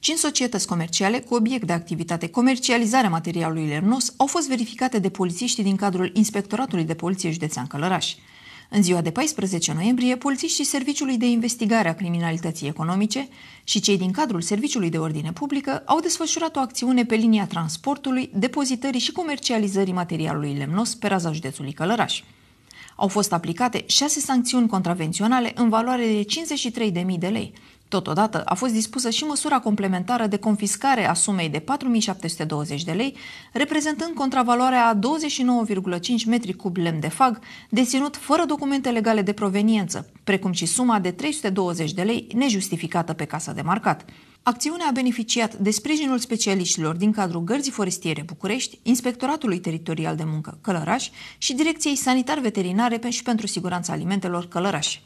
5 societăți comerciale cu obiect de activitate comercializarea materialului lemnos au fost verificate de polițiștii din cadrul Inspectoratului de Poliție Județean Călăraș. În ziua de 14 noiembrie, polițiștii Serviciului de Investigare a Criminalității Economice și cei din cadrul Serviciului de Ordine Publică au desfășurat o acțiune pe linia transportului, depozitării și comercializării materialului lemnos pe raza județului Călăraș. Au fost aplicate șase sancțiuni contravenționale în valoare de 53.000 de lei, Totodată a fost dispusă și măsura complementară de confiscare a sumei de 4.720 de lei, reprezentând contravaloarea a 29,5 metri cub lemn de fag, deținut fără documente legale de proveniență, precum și suma de 320 de lei nejustificată pe casa de marcat. Acțiunea a beneficiat de sprijinul specialiștilor din cadrul Gărzii Forestiere București, Inspectoratului Teritorial de Muncă Călăraș și Direcției Sanitar-Veterinare și pentru Siguranța Alimentelor Călăraș.